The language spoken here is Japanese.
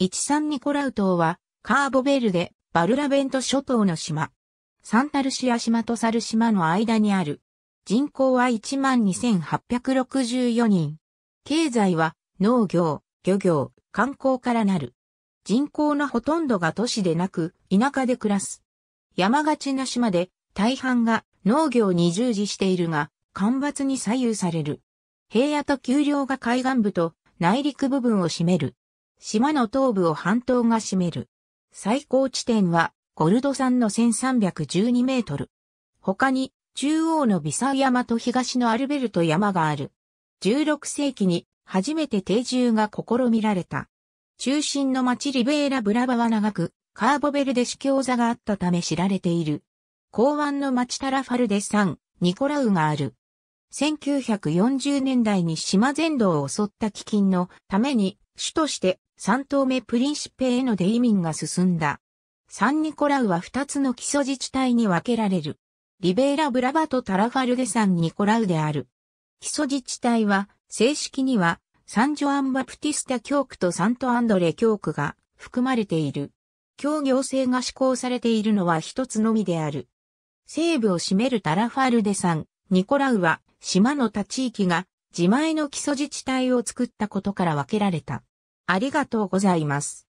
13ニコラウ島は、カーボベルデ、バルラベント諸島の島。サンタルシア島とサル島の間にある。人口は12,864人。経済は農業、漁業、観光からなる。人口のほとんどが都市でなく、田舎で暮らす。山がちな島で、大半が農業に従事しているが、干ばつに左右される。平野と丘陵が海岸部と内陸部分を占める。島の東部を半島が占める。最高地点はゴルド山の1312メートル。他に中央のビサ山と東のアルベルト山がある。16世紀に初めて定住が試みられた。中心の町リベーラ・ブラバは長く、カーボベルデ市教座があったため知られている。港湾の町タラファルデ山、ニコラウがある。1940年代に島全土を襲った飢饉のために、主として三島目プリンシペへの出移民が進んだ。サンニコラウは二つの基礎自治体に分けられる。リベーラ・ブラバとタラファルデ・サンニコラウである。基礎自治体は、正式には、サンジョアン・バプティスタ教区とサント・アンドレ教区が含まれている。協業制が施行されているのは一つのみである。西部を占めるタラファルデサン、ニコラウは、島の他地域が自前の基礎自治体を作ったことから分けられた。ありがとうございます。